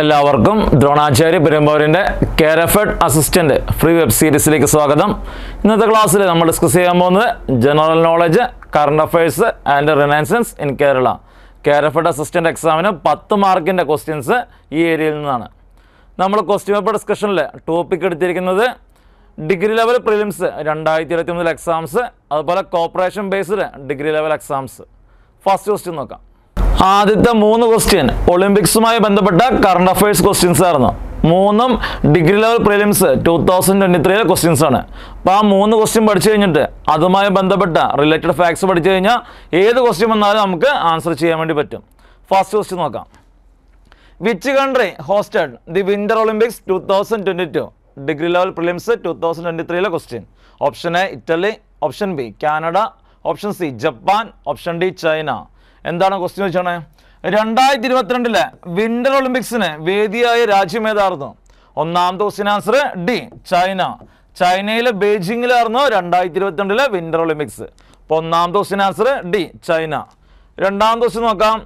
എല്ലാവർക്കും ദ്രോണാചാര്യ പെരുമ്പോരിൻ്റെ Kerafed assistant free web സീരീസിലേക്ക് സ്വാഗതം ഇന്നത്തെ ക്ലാസ്സിൽ നമ്മൾ ഡിസ്കസ് ചെയ്യാൻ പോകുന്നത് general knowledge current affairs and renaissance in Kerala Kerafed assistant എക്സാമിന് പത്ത് മാർക്കിൻ്റെ ക്വസ്റ്റ്യൻസ് ഈ ഏരിയയിൽ നിന്നാണ് നമ്മൾ ക്വസ്റ്റ്യൻ പേപ്പർ ഡിസ്കഷനിൽ ടോപ്പിക് എടുത്തിരിക്കുന്നത് ഡിഗ്രി ലെവൽ പ്രിലിംസ് രണ്ടായിരത്തി ഇരുപത്തി മൂന്നിൽ എക്സാംസ് അതുപോലെ cooperation based degree level exams first question നോക്കാം ആദ്യത്തെ മൂന്ന് ക്വസ്റ്റ്യൻ ഒളിമ്പിക്സുമായി ബന്ധപ്പെട്ട കറണ്ട് അഫയേഴ്സ് ക്വസ്റ്റ്യൻസ് ആയിരുന്നു മൂന്നും degree level prelims two thousand twenty ത്രീയിലെ ക്വസ്റ്റ്യൻസ് ആണ് അപ്പോൾ ആ മൂന്ന് ക്വസ്റ്റ്യൻ പഠിച്ചു കഴിഞ്ഞിട്ട് അതുമായി ബന്ധപ്പെട്ട റിലേറ്റഡ് ഫാക്ട്സ് പഠിച്ചു കഴിഞ്ഞാൽ ഏത് ക്വസ്റ്റ്യൻ വന്നാലും നമുക്ക് ആൻസർ ചെയ്യാൻ വേണ്ടി പറ്റും ഫസ്റ്റ് ക്വസ്റ്റ്യൻ നോക്കാം which country hosted the winter Olympics two thousand twenty two degree level prelims two thousand twenty ത്രീയിലെ question option A Italy option B Canada option C Japan option D China എന്താണ് question വെച്ചാണ് രണ്ടായിരത്തി ഇരുപത്തിരണ്ടിലെ winter ഒളിമ്പിക്സിന് വേദിയായ ഏതായിരുന്നു ഒന്നാമത്തെ question answer D China ചൈനയിലെ ബെയ്ജിങ്ങിലായിരുന്നു രണ്ടായിരത്തി ഇരുപത്തിരണ്ടിലെ വിന്റർ ഒളിമ്പിക്സ് അപ്പോൾ ഒന്നാമത്തെ ക്വസ്റ്റ്യൻ ആൻസർ ഡി ചൈന രണ്ടാമത്തെ ക്വസ്റ്റ്യൻ നോക്കാം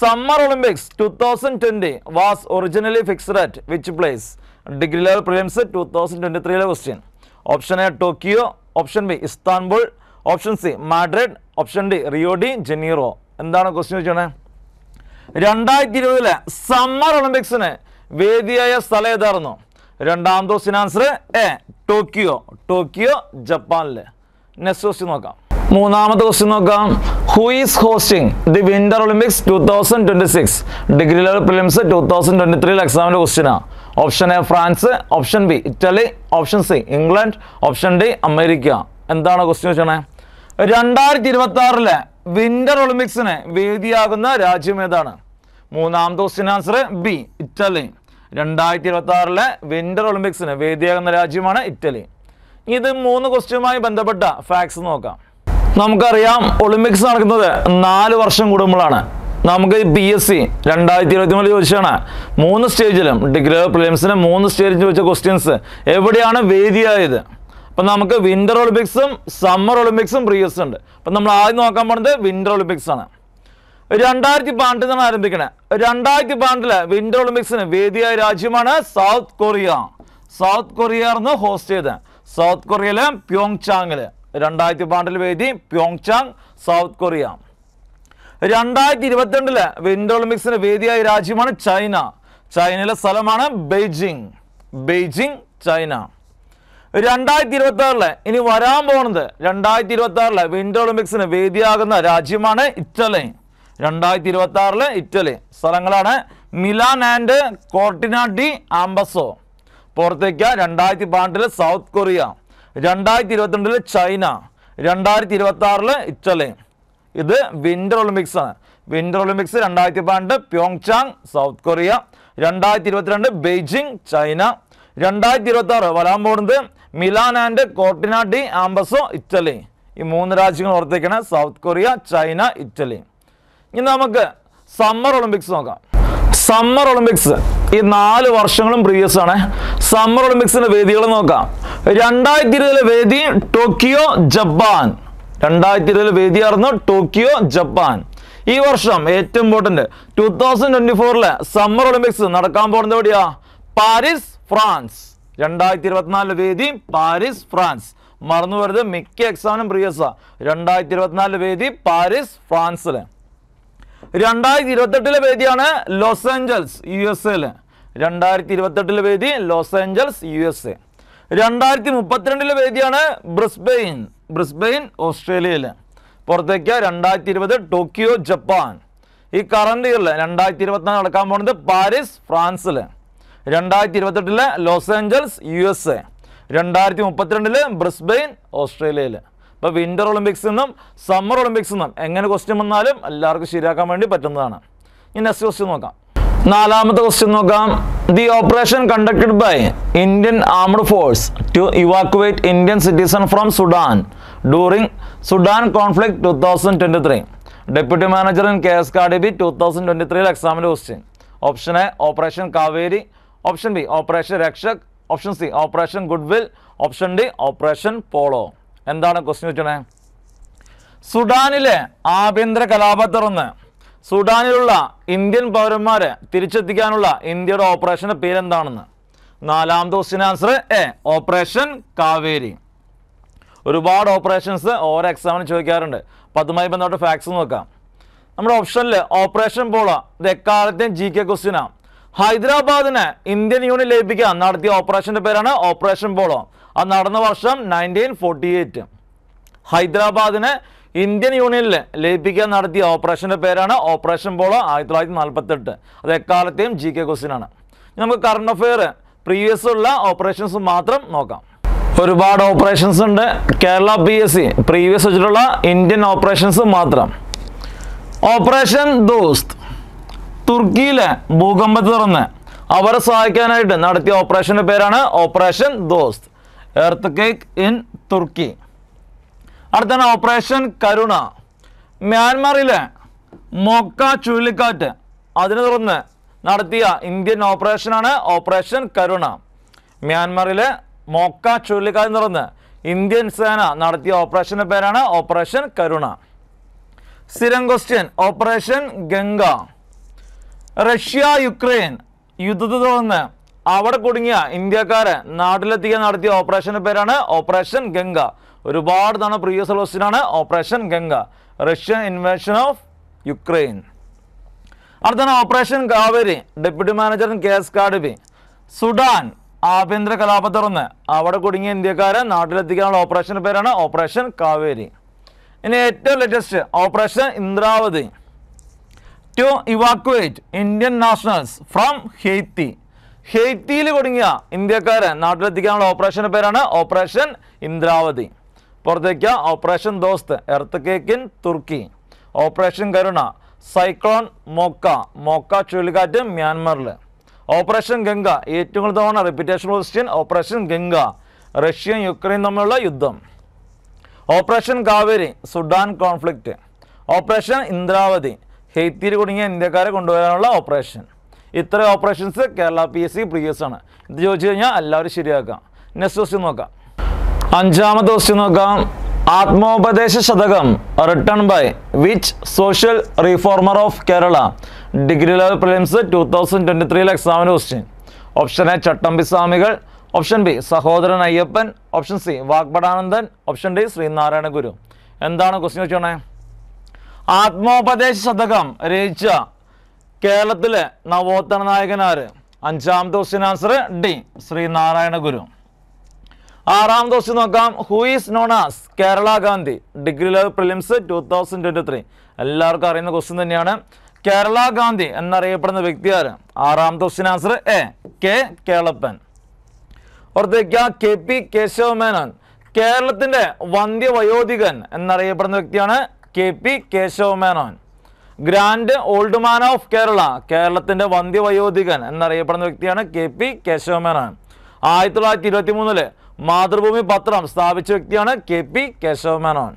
summer Olympics two thousand twenty was originally fixed at which place degree level prelims two thousand twenty ത്രീയിലെ question option A Tokyo option B Istanbul option C Madrid option D Rio de Janeiro എന്താണ് question ചോദിച്ചോണേ രണ്ടായിരത്തി ഇരുപതിലെ summer ഒളിമ്പിക്സിന് വേദിയായ സ്ഥലം ഏതായിരുന്നു രണ്ടാം question answer A Tokyo Tokyo ജപ്പാനില് നെക്സ്റ്റ് ക്വസ്റ്റ്യൻ നോക്കാം മൂന്നാമത്തെ ക്വസ്റ്റ്യൻ നോക്കാം who is hosting the winter Olympics two thousand twenty six degree level prelims two thousand twenty ത്രീയിൽ എക്സാമിന്റെ ക്വസ്റ്റ്യനാണ് option A France option B Italy option C England option D America എന്താണ് question വെച്ചാണേ രണ്ടായിരത്തി ഇരുപത്തി ആറിലെ വിന്റർ ഒളിമ്പിക്സിന് വേദിയാകുന്ന രാജ്യം ഏതാണ് മൂന്നാമത്തെ ക്വസ്റ്റ്യൻ ആൻസർ ബി ഇറ്റലി രണ്ടായിരത്തി ഇരുപത്തി ആറിലെ വിന്റർ ഒളിമ്പിക്സിന് വേദിയാകുന്ന രാജ്യമാണ് ഇറ്റലി ഇത് മൂന്ന് ക്വസ്റ്റ്യനുമായി ബന്ധപ്പെട്ട ഫാക്ട്സ് നോക്കാം നമുക്കറിയാം ഒളിമ്പിക്സ് നടക്കുന്നത് നാല് വർഷം കൂടുമ്പോഴാണ് നമുക്ക് പി എസ് സി രണ്ടായിരത്തി ഇരുപത്തി മൂന്നിൽ ചോദിച്ചാണ് മൂന്ന് സ്റ്റേജിലും ഡിഗ്രി പ്രിലിംസിന് മൂന്ന് സ്റ്റേജിൽ ചോദിച്ച ക്വസ്റ്റ്യൻസ് എവിടെയാണ് വേദിയായത് അപ്പം നമുക്ക് വിൻ്റർ ഒളിമ്പിക്സും സമ്മർ ഒളിമ്പിക്സും പ്രീവിയസ് ഉണ്ട് അപ്പം നമ്മൾ ആദ്യം നോക്കാൻ പോണത് വിൻ്റർ ഒളിമ്പിക്സ് ആണ് രണ്ടായിരത്തി പന്ത്രണ്ടിൽ നിന്നാണ് ആരംഭിക്കുന്നത് രണ്ടായിരത്തി പന്ത്രണ്ടില് വിൻ്റർ ഒളിമ്പിക്സിന് വേദിയായ രാജ്യമാണ് സൗത്ത് കൊറിയ സൗത്ത് കൊറിയ ആണ് ഹോസ്റ്റ് ചെയ്തത് സൗത്ത് കൊറിയയിലെ പ്യോങ് ചാങ്ങില് രണ്ടായിരത്തി പന്ത്രണ്ടിൽ വേദി പ്യോങ് ചാങ് സൗത്ത് കൊറിയ രണ്ടായിരത്തി ഇരുപത്തിരണ്ടില് വിൻ്റർ ഒളിമ്പിക്സിന് വേദിയായ രാജ്യമാണ് ചൈന ചൈനയിലെ സ്ഥലമാണ് ബെയ്ജിങ് ബെയ്ജിങ് ചൈന രണ്ടായിരത്തി ഇരുപത്തി ആറില് ഇനി വരാൻ പോകുന്നത് രണ്ടായിരത്തി ഇരുപത്തി ആറില് വിന്റർ ഒളിമ്പിക്സിന് വേദിയാകുന്ന രാജ്യമാണ് ഇറ്റലി രണ്ടായിരത്തി ഇരുപത്തി ആറില് ഇറ്റലി സ്ഥലങ്ങളാണ് മിലാൻ ആൻഡ് കോർട്ടിനാട്ടി ആംബസോ പുറത്തേക്ക് രണ്ടായിരത്തി പന്ത്രണ്ടില് സൗത്ത് കൊറിയ രണ്ടായിരത്തി ഇരുപത്തിരണ്ടില് ചൈന രണ്ടായിരത്തി ഇരുപത്തി ആറില് ഇറ്റലി ഇത് വിന്റർ ഒളിമ്പിക്സ് ആണ് വിന്റർ ഒളിമ്പിക്സ് രണ്ടായിരത്തി പന്ത്രണ്ട് പ്യോങ്ചാങ് സൗത്ത് കൊറിയ രണ്ടായിരത്തി ഇരുപത്തിരണ്ട് ബെയ്ജിങ് ചൈന രണ്ടായിരത്തി ഇരുപത്തി ആറ് വരാൻ പോകുന്നത് Milan and Cortina d'Ampezzo Italy ഈ മൂന്ന് രാജ്യങ്ങൾ ഓർത്തേക്കാണ് സൗത്ത് കൊറിയ ചൈന ഇറ്റലി ഇനി നമുക്ക് സമ്മർ ഒളിമ്പിക്സ് നോക്കാം സമ്മർ ഒളിമ്പിക്സ് ഈ നാല് വർഷങ്ങളും പ്രീവിയസ് ആണ് സമ്മർ ഒളിമ്പിക്സിന്റെ വേദികൾ നോക്കാം രണ്ടായിരത്തി ഇരുപതിലെ വേദി ടോക്കിയോ ജപ്പാൻ രണ്ടായിരത്തി ഇരുപതിലെ വേദിയായിരുന്നു ടോക്കിയോ ജപ്പാൻ ഈ വർഷം ഏറ്റവും ഇമ്പോർട്ടൻറ്റ് ടു തൗസൻഡ് ട്വൻറ്റി ഫോറിലെ സമ്മർ ഒളിമ്പിക്സ് നടക്കാൻ പോകുന്നത് എവിടെയാ പാരീസ് ഫ്രാൻസ് രണ്ടായിരത്തി ഇരുപത്തിനാലിലെ വേദി പാരീസ് ഫ്രാൻസ് മറന്നു വരുത് മിക്ക എക്സാമിനും പ്രിയസ രണ്ടായിരത്തി ഇരുപത്തിനാലിലെ വേദി പാരീസ് ഫ്രാൻസില് രണ്ടായിരത്തി ഇരുപത്തെട്ടിലെ വേദിയാണ് ലോസ് ഏഞ്ചൽസ് യു എസ് എയിൽ രണ്ടായിരത്തി ഇരുപത്തെട്ടിലെ വേദി Los Angeles U S A രണ്ടായിരത്തി മുപ്പത്തിരണ്ടിലെ വേദിയാണ് ബ്രിസ്ബെയിൻ ബ്രിസ്ബെയിൻ ഓസ്ട്രേലിയയിൽ പുറത്തേക്ക് രണ്ടായിരത്തി ഇരുപത് ടോക്കിയോ ജപ്പാൻ ഈ കറണ്ട് ഇയറിൽ രണ്ടായിരത്തി ഇരുപത്തിനാല് നടക്കാൻ പോകുന്നത് പാരീസ് ഫ്രാൻസിൽ രണ്ടായിരത്തി ഇരുപത്തെട്ടിലെ Los Angeles U S A രണ്ടായിരത്തി മുപ്പത്തിരണ്ടില് ബ്രിസ്ബെയിൻ ഓസ്ട്രേലിയയിൽ ഇപ്പോൾ വിൻ്റർ ഒളിമ്പിക്സ് നിന്നും സമ്മർ ഒളിമ്പിക്സ് നിന്നും എങ്ങനെ ക്വസ്റ്റ്യൻ വന്നാലും എല്ലാവർക്കും ശരിയാക്കാൻ വേണ്ടി പറ്റുന്നതാണ് ഇനി നെക്സ്റ്റ് ക്വസ്റ്റ്യൻ നോക്കാം നാലാമത്തെ ക്വസ്റ്റ്യൻ നോക്കാം the operation conducted by Indian armed force to evacuate Indian citizen from Sudan during Sudan conflict two thousand twenty three deputy manager in K S B two thousand twenty ത്രീയിൽ എക്സാമിൻ്റെ question option A operation Kaveri option B operation Rakshak option C operation goodwill option D operation Polo എന്താണ് question ചോദിച്ചണേ സുഡാനിലെ ആഭ്യന്തര കലാപം തുറന്ന് സുഡാനിലുള്ള Indian പൗരന്മാരെ തിരിച്ചെത്തിക്കാനുള്ള ഇന്ത്യയുടെ ഓപ്പറേഷൻ്റെ പേരെന്താണെന്ന് നാലാമത്തെ question answer A operation Kaveri ഒരുപാട് ഓപ്പറേഷൻസ് ഓരോ എക്സാമിന് ചോദിക്കാറുണ്ട് അപ്പം അതുമായി ബന്ധപ്പെട്ട് ഫാക്സ് നോക്കാം നമ്മുടെ ഓപ്ഷനിൽ ഓപ്പറേഷൻ പോള ഇത് എക്കാലത്തെയും ജി കെ ക്വസ്റ്റ്യനാണ് ഹൈദരാബാദിന് ഇന്ത്യൻ യൂണിയൻ ലയിപ്പിക്കാൻ നടത്തിയ ഓപ്പറേഷന്റെ പേരാണ് ഓപ്പറേഷൻ പോളോ അത് നടന്ന വർഷം നയൻറ്റീൻ ഫോർട്ടി എയ്റ്റ് ഹൈദരാബാദിന് ഇന്ത്യൻ യൂണിയനിൽ ലയിപ്പിക്കാൻ നടത്തിയ ഓപ്പറേഷന്റെ പേരാണ് ഓപ്പറേഷൻ പോളോ ആയിരത്തി തൊള്ളായിരത്തി നാൽപ്പത്തെട്ട് അത് എക്കാലത്തെയും ജി കെ ക്വസ്റ്റ്യനാണ് നമുക്ക് കറണ്ട് അഫെയർ പ്രീവിയസ് ഉള്ള ഓപ്പറേഷൻസ് മാത്രം നോക്കാം ഒരുപാട് ഓപ്പറേഷൻസ് ഉണ്ട് Kerala P S C previous വെച്ചിട്ടുള്ള ഇന്ത്യൻ ഓപ്പറേഷൻസ് മാത്രം ഓപ്പറേഷൻ ദോസ്ത് തുർക്കിയിലെ ഭൂകമ്പത്തെ തുറന്ന് അവരെ സഹായിക്കാനായിട്ട് നടത്തിയ ഓപ്പറേഷൻ്റെ പേരാണ് operation Dost earthquake in Turkey അടുത്താണ് ഓപ്പറേഷൻ കരുണ മ്യാൻമാറിലെ മൊക്ക ചുഴലിക്കാറ്റ് അതിനെ തുടർന്ന് നടത്തിയ ഇന്ത്യൻ ഓപ്പറേഷനാണ് ഓപ്പറേഷൻ കരുണ മ്യാൻമാറിലെ മൊക്ക ചുഴലിക്കാറ്റ് തുടർന്ന് ഇന്ത്യൻ സേന നടത്തിയ ഓപ്പറേഷൻ്റെ പേരാണ് ഓപ്പറേഷൻ കരുണ സ്ഥിരം question operation Ganga Russia Ukraine യുദ്ധത്തെ തുടർന്ന് അവിടെ കുടുങ്ങിയ ഇന്ത്യക്കാരെ നാട്ടിലെത്തിക്കാൻ നടത്തിയ ഓപ്പറേഷന്റെ പേരാണ് ഓപ്പറേഷൻ ഗംഗ ഒരുപാട് തവണ പ്രീവിയസ് ക്വസ്റ്റ്യനാണ് operation Ganga Russian invasion of Ukraine അടുത്താണ് operation Kaveri deputy manager K S CARDB Sudan ആഭ്യന്തര കലാപം തുറന്ന് അവിടെ കുടുങ്ങിയ ഇന്ത്യക്കാരെ നാട്ടിലെത്തിക്കാനുള്ള ഓപ്പറേഷൻ്റെ പേരാണ് ഓപ്പറേഷൻ കാവേരി ഇനി ഏറ്റവും latest operation Indravati to evacuate Indian nationals from Haiti ഹെയ്ത്തിയിൽ കുടുങ്ങിയ ഇന്ത്യക്കാരെ നാട്ടിലെത്തിക്കാനുള്ള ഓപ്പറേഷൻ്റെ പേരാണ് ഓപ്പറേഷൻ ഇന്ദ്രാവതി പുറത്തേക്ക് operation Dost earth quake in Turkey operation Karuna cyclone Mocha Mocha ചുഴലിക്കാറ്റ് മ്യാൻമറിൽ ഓപ്പറേഷൻ ഗംഗ ഏറ്റവും കൂടുതൽ തവണ repetition question operation Ganga Russia Ukraine തമ്മിലുള്ള യുദ്ധം operation Kaveri Sudan conflict operation Indravati ഹെയ്ത്തിയിൽ കുടുങ്ങിയ ഇന്ത്യക്കാരെ കൊണ്ടുവരാനുള്ള ഓപ്പറേഷൻ ഇത്ര operations Kerala P S C previous ആണ് ഇത് ചോദിച്ചു കഴിഞ്ഞാൽ എല്ലാവരും ശരിയാക്കാം നെക്സ്റ്റ് ക്വസ്റ്റ്യൻ നോക്കാം അഞ്ചാമത്തെ ക്വസ്റ്റ്യൻ നോക്കാം Atmopadesha Shatakam written by which social reformer of Kerala degree level prelims two thousand twenty ത്രീയിലെ എക്സാമിൻ്റെ question option A Chattampi Swamikal option B Sahodaran Ayyappan option C Vagbhatanandan option D Sreenarayana Guru എന്താണ് ക്വസ്റ്റ്യൻ വെച്ചോണേ ആത്മോപദേശ ശതകം രചിച്ച കേരളത്തിലെ നവോത്ഥാന നായകനാർ അഞ്ചാമത്തെ question answer D Sreenarayana Guru ആറാമത്തെ ക്വസ്റ്റ്യൻ നോക്കാം who is known as Kerala Gandhi degree level prelims two thousand twenty three എല്ലാവർക്കും അറിയുന്ന ക്വസ്റ്റ്യൻ തന്നെയാണ് കേരള ഗാന്ധി എന്നറിയപ്പെടുന്ന വ്യക്തി ആര് ആറാമത്തെ question answer A K Kelappan ഓർത്തേക്ക കെ പി കേശവ മേനോൻ കേരളത്തിൻ്റെ വന്ധ്യ വയോധികൻ എന്നറിയപ്പെടുന്ന വ്യക്തിയാണ് K P Kesava Menon grand old man of Kerala കേരളത്തിൻ്റെ വന്ധ്യവയോധികൻ എന്നറിയപ്പെടുന്ന വ്യക്തിയാണ് കെ പി കേശവ മേനോൻ ആയിരത്തി തൊള്ളായിരത്തി ഇരുപത്തി മൂന്നില് മാതൃഭൂമി പത്രം സ്ഥാപിച്ച വ്യക്തിയാണ് കെ പി കേശവ മേനോൻ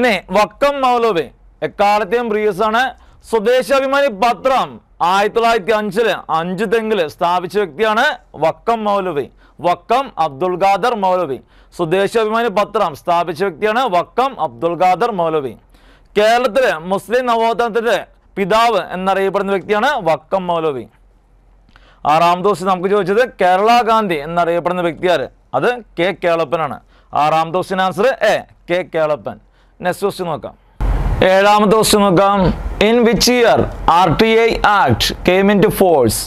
ഇനി വക്കം മൗലവി എക്കാലത്തെയും പ്രിയസാണ് സ്വദേശാഭിമാനി പത്രം ആയിരത്തി തൊള്ളായിരത്തി അഞ്ചില് അഞ്ച് തെങ്ങിൽ സ്ഥാപിച്ച വ്യക്തിയാണ് വക്കം മൗലവി വക്കം അബ്ദുൽ ഖാദർ മൗലവി സ്വദേശാഭിമാനി പത്രം സ്ഥാപിച്ച വ്യക്തിയാണ് വക്കം അബ്ദുൽ ഖാദർ മൗലവി കേരളത്തിലെ മുസ്ലിം നവോത്ഥാനത്തിന്റെ പിതാവ് എന്നറിയപ്പെടുന്ന വ്യക്തിയാണ് വക്കം മൗലവി ആറാം ദിവസം നമുക്ക് ചോദിച്ചത് കേരള ഗാന്ധി എന്നറിയപ്പെടുന്ന വ്യക്തിയാര് അത് കെ കേളപ്പനാണ് ആറാം ദിവസത്തിന് answer A K Kelappan next question നോക്കാം ഏഴാമത്തെ ക്വസ്റ്റ്യൻ നോക്കാം in which year R T I act came into force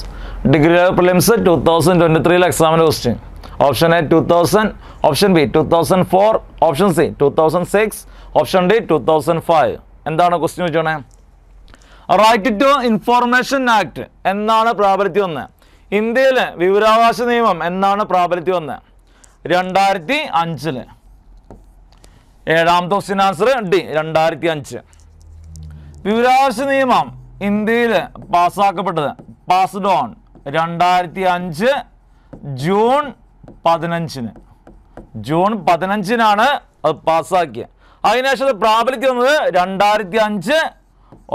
degree level prelims two thousand twenty ത്രീയിൽ എക്സാമിൻ്റെ question option A two thousand option B two thousand four option C two thousand six option D two thousand five എന്താണ് question ചോദിച്ചോണേ right to information act എന്നാണ് പ്രാബല്യത്തിൽ വന്നത് ഇന്ത്യയിലെ വിവരാവകാശ നിയമം എന്നാണ് പ്രാബല്യത്തിൽ വന്നത് രണ്ടായിരത്തി അഞ്ചില് ഏഴാമത്തെ ക്വസ്റ്റ്യൻ ആൻസർ ഡി രണ്ടായിരത്തി അഞ്ച് വിവരാവകാശ നിയമം ഇന്ത്യയിൽ പാസ്സാക്കപ്പെട്ടത് പാസ്ഡ് ഓൺ രണ്ടായിരത്തി അഞ്ച് ജൂൺ പതിനഞ്ചിന് ജൂൺ പതിനഞ്ചിനാണ് അത് പാസ്സാക്കിയത് അതിനുശേഷം അത് പ്രാബല്യത്തിൽ വന്നത് രണ്ടായിരത്തി അഞ്ച്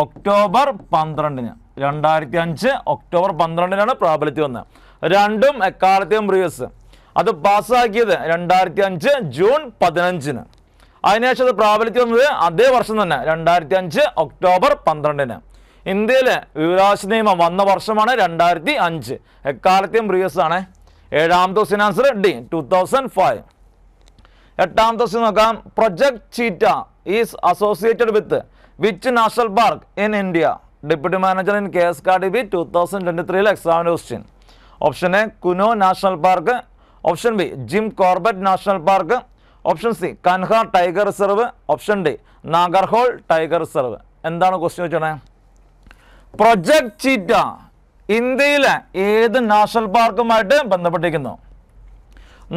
ഒക്ടോബർ പന്ത്രണ്ടിന് രണ്ടായിരത്തി അഞ്ച് ഒക്ടോബർ പന്ത്രണ്ടിനാണ് പ്രാബല്യത്തിൽ വന്നത് രണ്ടും എക്കാലത്തെയും പ്രീവിയസ് അത് പാസ്സാക്കിയത് രണ്ടായിരത്തി അഞ്ച് ജൂൺ പതിനഞ്ചിന് അതിനുശേഷം അത് പ്രാബല്യത്തിൽ വന്നത് അതേ വർഷം തന്നെ രണ്ടായിരത്തി അഞ്ച് ഒക്ടോബർ പന്ത്രണ്ടിന് ഇന്ത്യയിലെ വിവരാശി നിയമം വന്ന വർഷമാണ് രണ്ടായിരത്തി അഞ്ച് എക്കാലത്തെയും പ്രീവിയസ് ആണ് ഏഴാമത്തെ question answer D two thousand five എട്ടാമത്തെ ക്വസ്റ്റ്യൻ നോക്കാം project cheetah is associated with which national park in India deputy manager in K S car D B two thousand twenty ത്രീയിലെ എക്സാമിൻ്റെ question option A Kuno national park option B Jim Corbett national park option C Kanha tiger reserve option D Nagarhole tiger reserve എന്താണ് question വെച്ചോണേ project cheetah ഇന്ത്യയിലെ ഏത് national പാർക്കുമായിട്ട് ബന്ധപ്പെട്ടിരിക്കുന്നു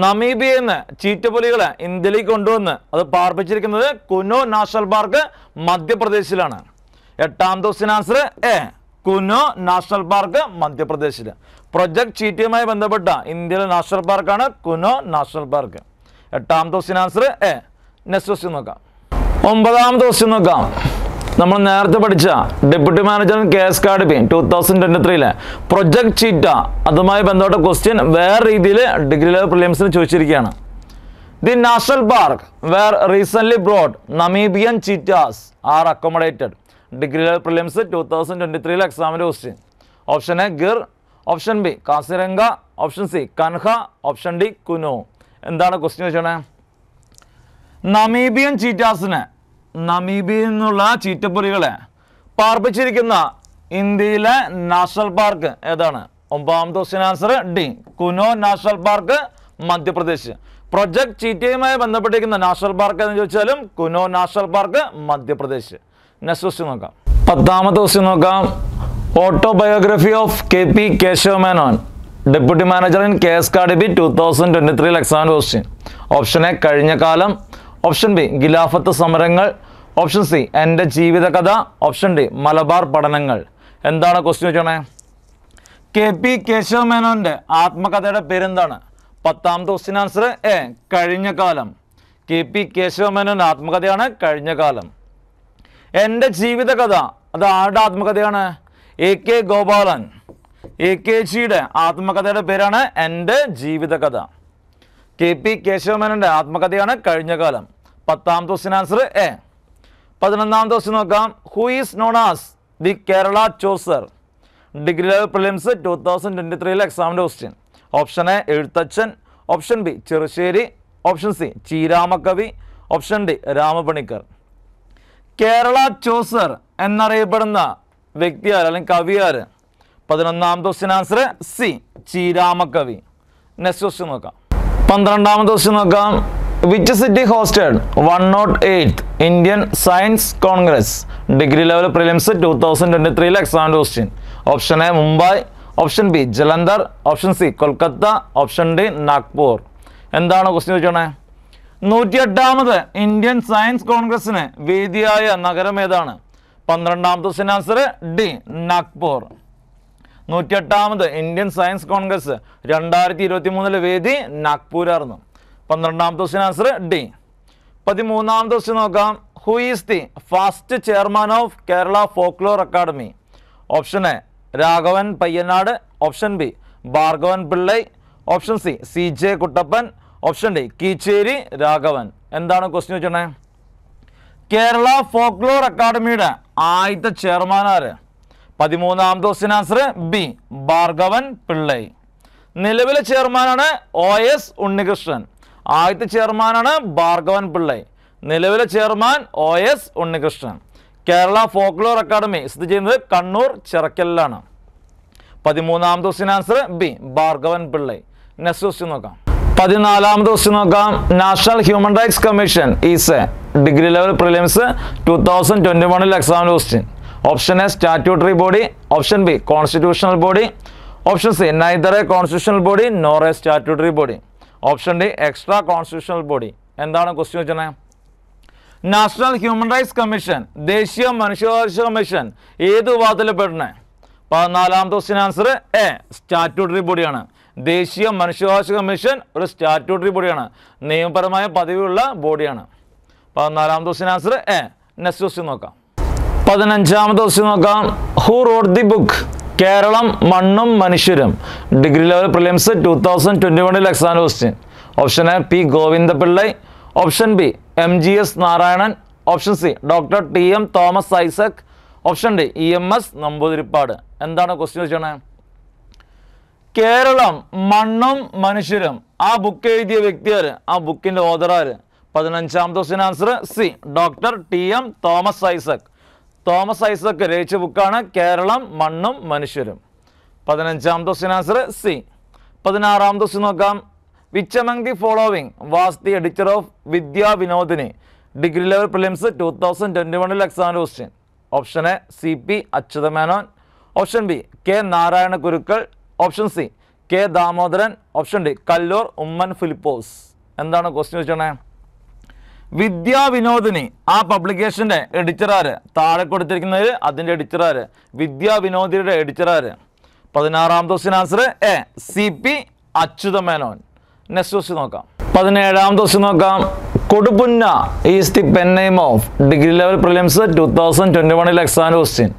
നമീബിയയിൽ നിന്ന് ചീറ്റപ്പുലികളെ ഇന്ത്യയിലേക്ക് കൊണ്ടുവന്ന് അത് പാർപ്പിച്ചിരിക്കുന്നത് കുനോ നാഷണൽ പാർക്ക് മധ്യപ്രദേശിലാണ് എട്ടാം ദിവസം answer A Kuno national park മധ്യപ്രദേശിൽ പ്രൊജക്ട് ചീറ്റയുമായി ബന്ധപ്പെട്ട ഇന്ത്യയിലെ നാഷണൽ പാർക്കാണ് കുനോ നാഷണൽ പാർക്ക് എട്ടാമത്തെ question answer A next question നോക്കാം ഒമ്പതാമത്തെ ക്വസ്റ്റ്യൻ നോക്കാം നമ്മൾ നേരത്തെ പഠിച്ച deputy manager K S CARDB two thousand twenty ത്രീയിലെ പ്രൊജക്ട് ചീറ്റ അതുമായി ബന്ധപ്പെട്ട ക്വസ്റ്റ്യൻ വേറെ രീതിയിൽ ഡിഗ്രി ലെവൽ പ്രിലിയംസിന് ചോദിച്ചിരിക്കുകയാണ് the national park where recently brought Namibian cheetahs are accommodated degree level prelims two thousand twenty ത്രീയിലെ എക്സാമിൻ്റെ question option A Gir option B Kaziranga option C Kanha option D Kuno എന്താണ് ക്വസ്റ്റ്യൻ ചോദിച്ചോണേ നമീബിയൻ ചീറ്റാസിന് നമീബിയിൽ നിന്നുള്ള ചീറ്റപ്പുലികളെ പാർപ്പിച്ചിരിക്കുന്ന ഇന്ത്യയിലെ നാഷണൽ പാർക്ക് ഏതാണ് ഒമ്പതാമത്തെ question answer D Kuno national park Madhya Pradesh project ചീറ്റയുമായി ബന്ധപ്പെട്ടിരിക്കുന്ന national park എന്ന് ചോദിച്ചാലും Kuno national park Madhya Pradesh next question നോക്കാം പത്താമത്തെ ക്വസ്റ്റ്യൻ നോക്കാം autobiography of K P Kesava Menon deputy manager in K S card B two thousand twenty ത്രീയിൽ എക്സാമിന് ക്വസ്റ്റ്യൻ ഓപ്ഷൻ എ കഴിഞ്ഞ കാലം ഓപ്ഷൻ ബി ഗിലാഫത്ത് സമരങ്ങൾ ഓപ്ഷൻ സി എൻ്റെ ജീവിതകഥ ഓപ്ഷൻ ഡി മലബാർ പഠനങ്ങൾ എന്താണ് ക്വസ്റ്റ്യൻ വെച്ചോണേ കെ പി കേശവ മേനോൻ്റെ ആത്മകഥയുടെ പേരെന്താണ് പത്താമത്തെ question answer A Kazhinja Kalam K P Kesava മേനോൻ്റെ ആത്മകഥയാണ് കഴിഞ്ഞ കാലം എൻ്റെ ജീവിതകഥ അത് ആരുടെ ആത്മകഥയാണ് A K Gopalan A K ജിയുടെ ആത്മകഥയുടെ പേരാണ് എൻ്റെ ജീവിതകഥ കെ പി കേശവമേനൻ്റെ ആത്മകഥയാണ് കഴിഞ്ഞ കാലം പത്താം ക്വസ്റ്റ്യൻ ആൻസർ എ പതിനൊന്നാം ദിവസം നോക്കാം who is known as the Kerala Chaucer degree level prelims two thousand twenty ത്രീയിലെ എക്സാമിൻ്റെ question option A Ezhuthachan option B Cherusseri option C Cheeramakavi option D Ramapanicker Kerala Chaucer എന്നറിയപ്പെടുന്ന വ്യക്തിയാർ അല്ലെങ്കിൽ കവിയാർ പതിനൊന്നാമത്തെ question answer C Cheeramakavi next question നോക്കാം പന്ത്രണ്ടാമത്തെ ക്വസ്റ്റ്യൻ നോക്കാം which city hosted one nought eight Indian science congress degree level prelims two thousand twenty ത്രീയിലെ exam question option A Mumbai option B Jalandhar option C Kolkata option D Nagpur എന്താണ് question ചോദിച്ചോണേ നൂറ്റിയെട്ടാമത് Indian science കോൺഗ്രസിന് വേദിയായ നഗരം ഏതാണ് പന്ത്രണ്ടാമത്തെ ക്വസ്റ്റ്യൻ ആൻസർ ഡി നാഗ്പൂർ നൂറ്റിയെട്ടാമത് ഇന്ത്യൻ സയൻസ് കോൺഗ്രസ് രണ്ടായിരത്തി ഇരുപത്തി മൂന്നിലെ വേദി നാഗ്പൂരായിരുന്നു പന്ത്രണ്ടാമത്തെ ക്വസ്റ്റ്യൻ ആൻസർ ഡി പതിമൂന്നാമത്തെ ക്വസ്റ്റ്യൻ നോക്കാം who is the first chairman of Kerala folklore academy option A Raghavan Payyanad option B Bhargavan Pillai option C C J Kuttappan option D Keecheri Raghavan എന്താണ് ക്വസ്റ്റ്യൻ വെച്ചിട്ടുണ്ടെങ്കിൽ കേരള ഫോക്ലോർ അക്കാദമിയുടെ ആദ്യത്തെ ചെയർമാനാര് പതിമൂന്നാമത്തെ question answer B Bhargavan Pillai നിലവിലെ ചെയർമാനാണ് ഒ എസ് ഉണ്ണികൃഷ്ണൻ ആദ്യത്തെ ചെയർമാനാണ് ഭാർഗവൻ പിള്ളൈ നിലവിലെ chairman O S Unnikrishnan Kerala folklore academy സ്ഥിതി ചെയ്യുന്നത് കണ്ണൂർ ചിറക്കലിലാണ് പതിമൂന്നാമത്തെ question answer B Bhargavan Pillai next question നോക്കാം പതിനാലാമത് ക്വസ്റ്റ്യൻ നോക്കാം national human rights commission is a degree level prelims two thousand twenty വണ്ണിൽ എക്സാമിന് question option A statutory body option B constitutional body option C neither a constitutional body nor a statutory body option D extra constitutional body എന്താണ് question വെച്ചത് national human rights commission ദേശീയ മനുഷ്യാവകാശ commission ഏത് വിഭാഗത്തിൽ പെടണേ പതിനാലാമത്തെ question answer A statutory ബോഡിയാണ് ദേശീയ മനുഷ്യാവകാശ കമ്മീഷൻ ഒരു സ്റ്റാറ്റ്യൂട്ടറി ബോഡിയാണ് നിയമപരമായ പദവിയുള്ള ബോഡിയാണ് പതിനാലാമത്തെ question answer A next question നോക്കാം പതിനഞ്ചാമത്തെ ക്വസ്റ്റ്യൻ നോക്കാം who wrote the book Keralam മണ്ണും മനുഷ്യരും degree level prelims two thousand twenty വണ്ണിൽ exam question option A P Govindapillai option B M G S Narayanan option C doctor T M Thomas Isaac option D E M S Namboodiripad എന്താണ് question ചോദിച്ചത് കേരളം മണ്ണും മനുഷ്യരും ആ book എഴുതിയ വ്യക്തിയാര് ആ ബുക്കിൻ്റെ ഓതറാര് പതിനഞ്ചാമത്തെ question answer C doctor T M Thomas Isaac Thomas Isaac രചിച്ച ബുക്കാണ് കേരളം മണ്ണും മനുഷ്യരും പതിനഞ്ചാം ദിവസം ആൻസർ സി പതിനാറാം ദിവസം നോക്കാം which among the following was the editor of Vidya Vinodini degree level prelims two thousand twenty വണ്ണിൽ exam question option A C P Menon option B K Narayana Kurukkal option C K Damodaran option D Kallur Oommen Philipose എന്താണ് ക്വസ്റ്റ്യൻ ചോദിച്ചത് വിദ്യാവിനോദിനി ആ പബ്ലിക്കേഷൻ്റെ എഡിറ്ററാര് താഴെ കൊടുത്തിരിക്കുന്നത് അതിൻ്റെ വിനോദിയുടെ എഡിറ്റർ ആര് പതിനാറാമത്തെ question answer A C P Achuthamenon next ദിവസം നോക്കാം പതിനേഴാമത്തെ ദിവസം നോക്കാം Kodupunna is the pen name of degree level prelims two thousand twenty വണ്ണിൽ exam question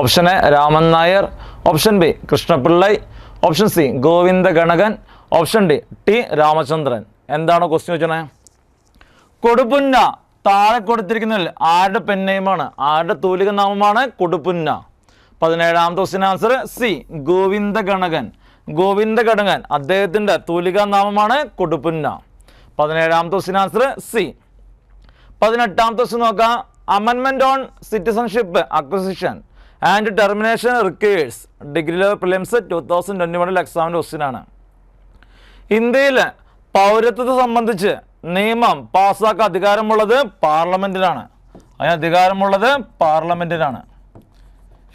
option A Raman Nair option B Krishnapillai option C Govinda Ganakan option D T Ramachandran എന്താണ് ക്വസ്റ്റ്യൻ വെച്ചണേ കൊടുപ്പുന്ന താഴെ കൊടുത്തിരിക്കുന്ന ആരുടെ പെൻ ആരുടെ തൂലിക നാമമാണ് കൊടുപ്പുന്ന പതിനേഴാമത്തെ question answer C Govinda Ganakan Govinda Ganakan അദ്ദേഹത്തിൻ്റെ തൂലിക നാമമാണ് കൊടുപ്പുന്ന പതിനേഴാമത്തെ ക്വസ്റ്റ്യൻ ആൻസർ സി പതിനെട്ടാമത്തെ ക്വസ്റ്റ്യൻ നോക്കാം അമെൻമെൻ്റ് on citizenship acquisition and termination requires degree level prelims two thousand twenty വണ്ണിൽ എക്സാമിൻ്റെ ക്വസ്റ്റ്യനാണ് ഇന്ത്യയിൽ പൗരത്വത്തെ സംബന്ധിച്ച് നിയമം പാസ്സാക്കാൻ അധികാരമുള്ളത് പാർലമെൻറ്റിനാണ് അതിന് അധികാരമുള്ളത് പാർലമെൻറ്റിനാണ്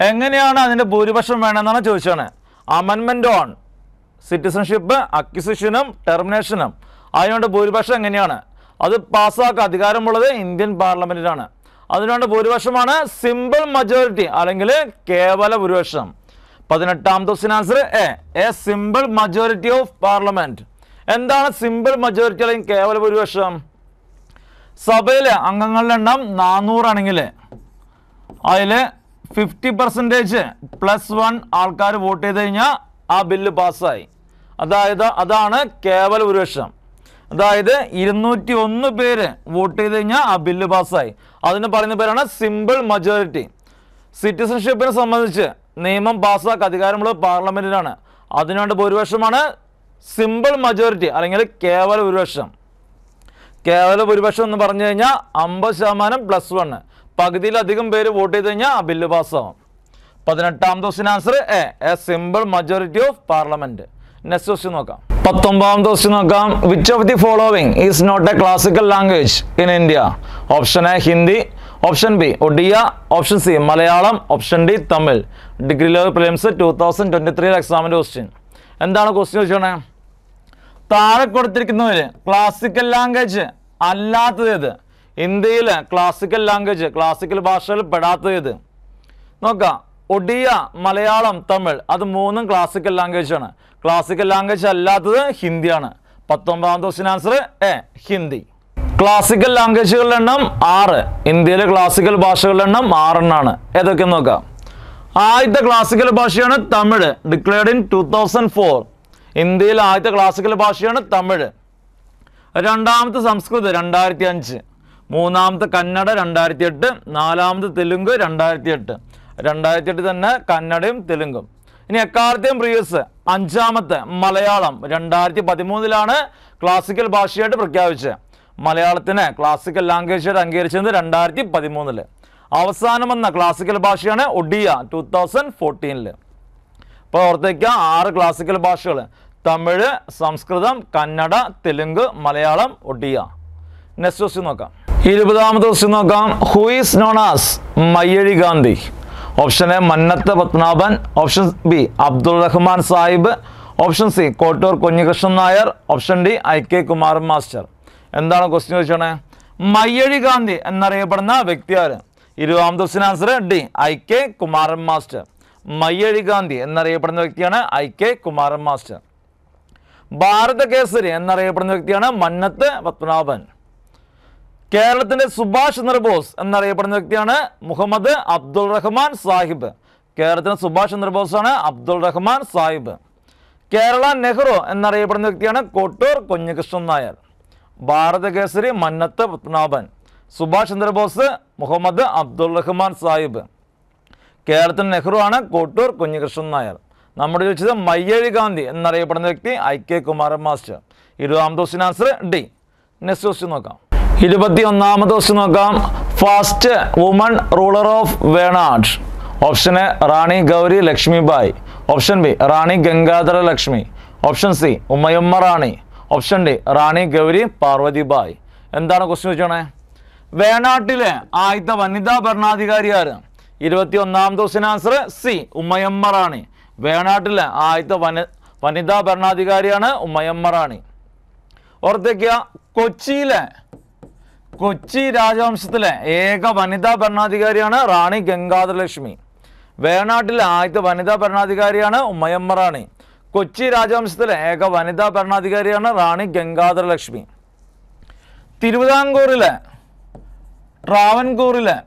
എങ്ങനെയാണ് അതിൻ്റെ ഭൂരിപക്ഷം വേണമെന്നാണ് ചോദിച്ചാണ് അമെൻമെൻ്റ് ഓൺ സിറ്റിസൺഷിപ്പ് അക്വിസിഷനും ടെർമിനേഷനും അതിനുവേണ്ട ഭൂരിപക്ഷം എങ്ങനെയാണ് അത് പാസ്സാക്കാൻ അധികാരമുള്ളത് ഇന്ത്യൻ പാർലമെൻറ്റിനാണ് അതിനുവേണ്ട ഭൂരിപക്ഷമാണ് സിമ്പിൾ മജോറിറ്റി അല്ലെങ്കിൽ കേവല ഭൂരിപക്ഷം പതിനെട്ടാം ദിവസം answer A A simple majority of parliament എന്താണ് സിമ്പിൾ മെജോറിറ്റി അല്ലെങ്കിൽ കേവല ഭൂരിപക്ഷം സഭയിലെ അംഗങ്ങളുടെ എണ്ണം നാനൂറാണെങ്കിൽ അതിൽ ഫിഫ്റ്റി പെർസെൻറ്റേജ് പ്ലസ് വൺ ആൾക്കാർ വോട്ട് ചെയ്ത് കഴിഞ്ഞാൽ ആ ബില്ല് പാസ്സായി അതായത് അതാണ് കേവല ഭൂരിപക്ഷം അതായത് ഇരുന്നൂറ്റി ഒന്ന് പേര് വോട്ട് ചെയ്ത് കഴിഞ്ഞാൽ ആ ബില്ല് പാസ്സായി അതിന് പറയുന്ന പേരാണ് സിമ്പിൾ മജോറിറ്റി സിറ്റിസൺഷിപ്പിനെ സംബന്ധിച്ച് നിയമം പാസ്സാക്കുക അധികാരമുള്ളത് പാർലമെൻറ്റിനാണ് അതിനുവേണ്ട ഭൂരിപക്ഷമാണ് സിമ്പിൾ മജോറിറ്റി അല്ലെങ്കിൽ കേവല ഭൂരിപക്ഷം കേവല ഭൂരിപക്ഷം എന്ന് പറഞ്ഞു കഴിഞ്ഞാൽ അമ്പത് ശതമാനം പ്ലസ് വൺ പകുതിയിലധികം പേര് വോട്ട് ചെയ്ത് കഴിഞ്ഞാൽ ആ ബില്ല് പാസ്സാവും പതിനെട്ടാം question answer A A simple majority of parliament next question നോക്കാം പത്തൊമ്പതാം ദിവസം നോക്കാം which of the following is not a classical language in India option A Hindi option B Odia option C Malayalam option D Tamil degree level prelims two thousand twenty three എക്സാമിൻ്റെ question എന്താണ് question ചോദിച്ചോണേ താഴെ കൊടുത്തിരിക്കുന്നവർ classical language അല്ലാത്തത് ഏത് ഇന്ത്യയിൽ ക്ലാസിക്കൽ ലാംഗ്വേജ് ക്ലാസിക്കൽ ഭാഷകൾ പെടാത്തത് ഏത് നോക്കാം ഒഡിയ മലയാളം തമിഴ് അത് മൂന്നും ക്ലാസിക്കൽ ലാംഗ്വേജ് ആണ് ക്ലാസിക്കൽ ലാംഗ്വേജ് അല്ലാത്തത് ഹിന്ദിയാണ് പത്തൊമ്പതാം question answer A Hindi classical ലാംഗ്വേജുകളുടെ എണ്ണം ആറ് ഇന്ത്യയിലെ ക്ലാസിക്കൽ ഭാഷകളുടെ എണ്ണം ആറെണ്ണാണ് ഏതൊക്കെ നോക്കാം ആദ്യത്തെ ക്ലാസിക്കൽ ഭാഷയാണ് Tamil declared in two thousand four ഇന്ത്യയിൽ ആദ്യത്തെ ക്ലാസിക്കൽ ഭാഷയാണ് തമിഴ് രണ്ടാമത്തെ സംസ്കൃതം രണ്ടായിരത്തി അഞ്ച് മൂന്നാമത്തെ കന്നഡ രണ്ടായിരത്തി എട്ട് നാലാമത്തെ തെലുങ്ക് രണ്ടായിരത്തി എട്ട് രണ്ടായിരത്തി എട്ട് തന്നെ കന്നഡയും തെലുങ്കും ഇനി എക്കാലത്തെയും പ്രീവിയസ് അഞ്ചാമത്തെ മലയാളം രണ്ടായിരത്തി പതിമൂന്നിലാണ് ക്ലാസിക്കൽ ഭാഷയായിട്ട് പ്രഖ്യാപിച്ചത് മലയാളത്തിനെ ക്ലാസിക്കൽ ലാംഗ്വേജായിട്ട് അംഗീകരിച്ചത് രണ്ടായിരത്തി പതിമൂന്നില് അവസാനമെന്ന ക്ലാസിക്കൽ ഭാഷയാണ് ഒഡിയ ടു തൗസൻഡ് ഫോർട്ടീനിൽ ഇപ്പോൾ ഓർത്തേക്കുക ആറ് ക്ലാസിക്കൽ ഭാഷകൾ തമിഴ് സംസ്കൃതം കന്നഡ തെലുങ്ക് മലയാളം ഒഡിയ നെക്സ്റ്റ് ക്വസ്റ്റ്യൻ നോക്കാം ഇരുപതാമത് ക്വസ്റ്റ്യൻ നോക്കാം who is known as Mayyazhi Gandhi option A Mannath Padmanabhan option B Abdul Rahman Sahib option C Kottoor Kunhikrishnan Nair option D I K Kumaran master എന്താണ് ക്വസ്റ്റ്യൻ ചോദിച്ചത് മയ്യഴി ഗാന്ധി എന്നറിയപ്പെടുന്ന വ്യക്തിയാണ് ഇരുപതാം ദിവസത്തിന് answer D I K Kumaran master Mayyazhi Gandhi എന്നറിയപ്പെടുന്ന വ്യക്തിയാണ് I K Kumaran master Bharatha Kesari എന്നറിയപ്പെടുന്ന വ്യക്തിയാണ് മന്നത്ത് പത്മനാഭൻ കേരളത്തിൻ്റെ സുഭാഷ് ബോസ് എന്നറിയപ്പെടുന്ന വ്യക്തിയാണ് മുഹമ്മദ് അബ്ദുൾ റഹ്മാൻ സാഹിബ് കേരളത്തിൻ്റെ സുഭാഷ് ആണ് അബ്ദുൾ റഹ്മാൻ സാഹിബ് കേരള നെഹ്റു എന്നറിയപ്പെടുന്ന വ്യക്തിയാണ് കോട്ടൂർ കുഞ്ഞികൃഷ്ണൻ നായർ കേസരി മന്നത്ത് പത്മനാഭൻ സുഭാഷ് ചന്ദ്രബോസ് മുഹമ്മദ് അബ്ദുൾ റഹ്മാൻ സാഹിബ് കേരളത്തിൽ നെഹ്റു ആണ് കോട്ടൂർ കുഞ്ഞികൃഷ്ണൻ നായർ നമ്മുടെ ചോദിച്ചത് മയ്യഴി ഗാന്ധി എന്നറിയപ്പെടുന്ന വ്യക്തി ഐ കെ കുമാരൻ മാസ്റ്റർ ഇരുപതാം question answer D next question നോക്കാം ഇരുപത്തി ഒന്നാമത് ദിവസം നോക്കാം first woman ruler of Venad option A Rani Gouri Lakshmibai option B Rani Gangadhara Lakshmi option C Ummayamma Rani option D Rani Gouri Parvathibai എന്താണ് ക്വസ്റ്റ്യൻ വെച്ചാണേ വേണാട്ടിലെ ആദ്യത്തെ വനിതാ ഭരണാധികാരിയാര് ഇരുപത്തി ഒന്നാം ദിവസം ആൻസർ സി റാണി വേണാട്ടിലെ ആദ്യത്തെ വന വനിതാ ഭരണാധികാരിയാണ് റാണി ഓർത്തേക്കുക കൊച്ചിയിലെ കൊച്ചി രാജവംശത്തിലെ ഏക വനിതാ ഭരണാധികാരിയാണ് റാണി ഗംഗാധരലക്ഷ്മി വേണാട്ടിലെ ആദ്യത്തെ വനിതാ ഭരണാധികാരിയാണ് ഉമ്മയമ്മ റാണി കൊച്ചി രാജവംശത്തിലെ ഏക വനിതാ ഭരണാധികാരിയാണ് റാണി ഗംഗാധരലക്ഷ്മി തിരുവിതാംകൂറിലെ റാവൻകൂറിലെ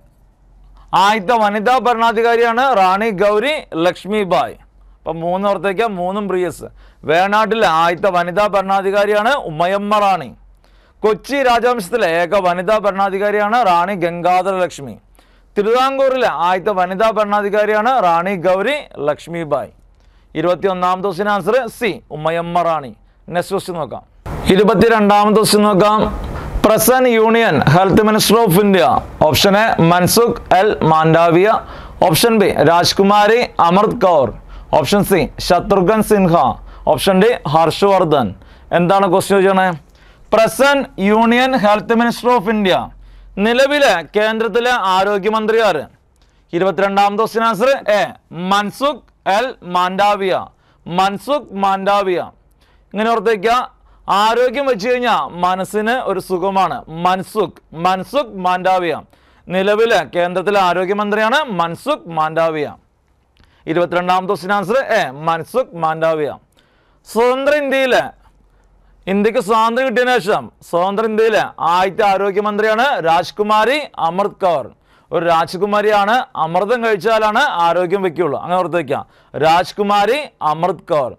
ആദ്യത്തെ വനിതാ ഭരണാധികാരിയാണ് റാണി ഗൗരി ലക്ഷ്മിബായ് അപ്പം മൂന്ന് ഓർത്തേക്ക് മൂന്നും പ്രിയസ് വേണാട്ടിലെ ആദ്യത്തെ വനിതാ ഭരണാധികാരിയാണ് ഉമ്മയമ്മ റാണി കൊച്ചി രാജവംശത്തിലെ ഏക വനിതാ ഭരണാധികാരിയാണ് റാണി ഗംഗാധര ലക്ഷ്മി തിരുവിതാംകൂറിലെ ആദ്യത്തെ വനിതാ ഭരണാധികാരിയാണ് റാണി ഗൗരി ലക്ഷ്മിബായ് ഇരുപത്തിയൊന്നാമത്തെ ദിവസത്തിന് answer C Ummayamma Rani next question നോക്കാം ഇരുപത്തിരണ്ടാമത്തെ ദിവസം നോക്കാം present union health minister of India option A Mansukh L Mandaviya option B Rajkumari Amrit Kaur option C Shatrughan Sinha option D Harshvardhan എന്താണ് ക്വസ്റ്റ്യൻ ചോദിച്ചത് present union health minister of India നിലവിലെ കേന്ദ്രത്തിലെ ആരോഗ്യമന്ത്രി ആര് ഇരുപത്തിരണ്ടാമത് question answer A Mansukh L Mandaviya Mansukh Mandaviya ഇങ്ങനെ ഓർത്തേക്കുക ആരോഗ്യം വെച്ച് കഴിഞ്ഞാൽ മനസ്സിന് ഒരു സുഖമാണ് മൻസുഖ് മൻസുഖ് മാൻഡാവിയ നിലവിലെ കേന്ദ്രത്തിലെ ആരോഗ്യമന്ത്രിയാണ് മൻസുഖ് മാൻഡാവിയ ഇരുപത്തിരണ്ടാമത്തെ question answer A Mansukh Mandaviya സ്വതന്ത്ര ഇന്ത്യയിലെ ഇന്ത്യക്ക് സ്വാതന്ത്ര്യം കിട്ടിയ ശേഷം സ്വതന്ത്ര ഇന്ത്യയിലെ ആദ്യത്തെ ആരോഗ്യമന്ത്രിയാണ് രാജ്കുമാരി അമൃത് കൗർ ഒരു രാജ്കുമാരിയാണ് അമൃതം കഴിച്ചാലാണ് ആരോഗ്യം വയ്ക്കുള്ളൂ അങ്ങനെ ഓർത്ത് വയ്ക്കുക രാജ്കുമാരി അമൃത് കൗർ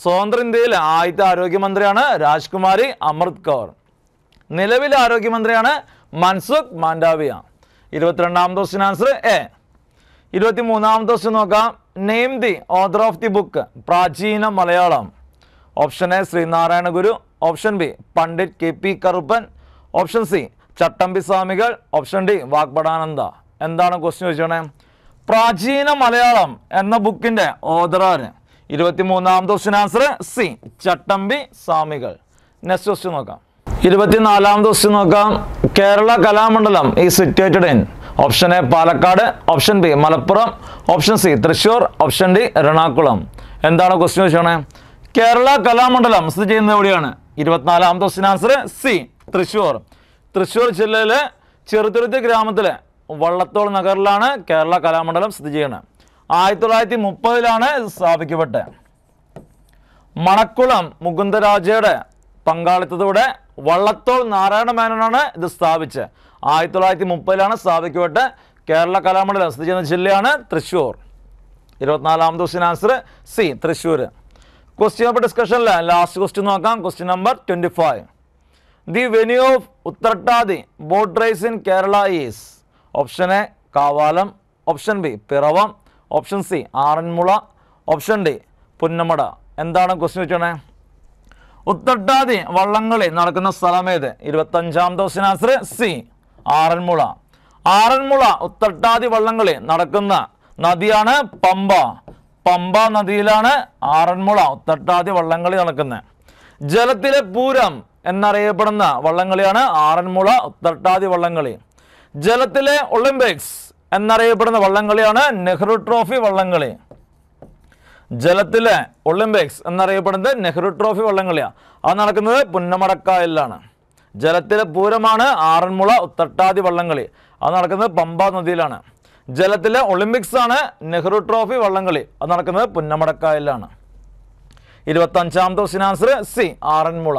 സ്വതന്ത്ര ഇന്ത്യയിൽ ആദ്യത്തെ ആരോഗ്യമന്ത്രിയാണ് രാജ്കുമാരി അമൃത് കൗർ നിലവിലെ ആരോഗ്യമന്ത്രിയാണ് മൻസുഖ് മാൻഡാവിയ ഇരുപത്തിരണ്ടാമത്തെ ക്വസ്റ്റ്യൻ ആൻസർ എ ഇരുപത്തി മൂന്നാമത്തെ ക്വസ്റ്റ്യൻ നോക്കാം name the author of the book Prachina Malayalam option A Sreenarayana Guru option B Pandit K P Karuppan option C Chattampi Swamikal option D Vagbhatananda എന്താണ് ക്വസ്റ്റ്യൻ ചോദിച്ചോണേ പ്രാചീന മലയാളം എന്ന ബുക്കിൻ്റെ ഓദറാണ് ഇരുപത്തിമൂന്നാമത്തെ ക്വസ്റ്റ്യൻ ആൻസർ സി ചട്ടമ്പി സ്വാമികൾ നെക്സ്റ്റ് ക്വസ്റ്റ്യൻ നോക്കാം ഇരുപത്തിനാലാമത്തെ ക്വസ്റ്റ്യൻ നോക്കാം Kerala Kalamandalam is situated in option A Palakkad option B Malappuram option C Thrissur option D Ernakulam എന്താണ് ക്വസ്റ്റ്യൻ ചോദിച്ചോണേ കേരള കലാമണ്ഡലം സ്ഥിതി ചെയ്യുന്നത് എവിടെയാണ് ഇരുപത്തിനാലാമത്തെ question answer C Thrissur Thrissur ജില്ലയിലെ ചെറുതുരുത്തി ഗ്രാമത്തിലെ വള്ളത്തോൾ നഗറിലാണ് കേരള കലാമണ്ഡലം സ്ഥിതി ചെയ്യുന്നത് ആയിരത്തി തൊള്ളായിരത്തി മുപ്പതിലാണ് ഇത് സ്ഥാപിക്കപ്പെട്ടത് മണക്കുളം മുകുന്ദരാജയുടെ പങ്കാളിത്തത്തോടെ വള്ളത്തോൾ നാരായണ മേനോനാണ് ഇത് സ്ഥാപിച്ചത് ആയിരത്തി തൊള്ളായിരത്തി മുപ്പതിലാണ് സ്ഥാപിക്കപ്പെട്ട് കേരള കലാമണ്ഡലം സ്ഥിതി ചെയ്യുന്ന ജില്ലയാണ് തൃശ്ശൂർ ഇരുപത്തിനാലാം ദിവസം answer C Thrissur question number ഡിസ്കഷനിൽ ലാസ്റ്റ് ക്വസ്റ്റ്യൻ നോക്കാം question number twenty five the venue of ഉത്തട്ടാതി boat race in Kerala is option A Kavalam option B Piravom option C Aranmula option D Punnamada എന്താണ് ക്വസ്റ്റ്യൻ വെച്ചോണേ ഉത്തട്ടാതി വള്ളംകളി നടക്കുന്ന സ്ഥലമേത് ഇരുപത്തഞ്ചാം ദിവസം ആൻസർ സി ആറന്മുള ആറന്മുള ഉത്തട്ടാതി വള്ളംകളി നടക്കുന്ന നദിയാണ് പമ്പ പമ്പ നദിയിലാണ് ആറന്മുള ഉത്തട്ടാതി വള്ളംകളി നടക്കുന്നത് ജലത്തിലെ പൂരം എന്നറിയപ്പെടുന്ന വള്ളംകളിയാണ് ആറന്മുള ഉത്തട്ടാതി വള്ളംകളി ജലത്തിലെ ഒളിമ്പിക്സ് എന്നറിയപ്പെടുന്ന വള്ളംകളിയാണ് നെഹ്റു ട്രോഫി വള്ളംകളി ജലത്തിലെ ഒളിമ്പിക്സ് എന്നറിയപ്പെടുന്നത് നെഹ്റു ട്രോഫി വള്ളംകളിയാണ് അത് നടക്കുന്നത് പുന്നമടക്കായലിലാണ് ജലത്തിലെ പൂരമാണ് ആറന്മുള ഉത്തട്ടാതി വള്ളംകളി അത് നടക്കുന്നത് പമ്പ നദിയിലാണ് ജലത്തിലെ ഒളിമ്പിക്സ് ആണ് നെഹ്റു ട്രോഫി വള്ളംകളി അത് നടക്കുന്നത് പുന്നമടക്കായലിലാണ് ഇരുപത്തഞ്ചാമത്തെ question answer C Aranmula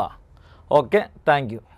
okay thank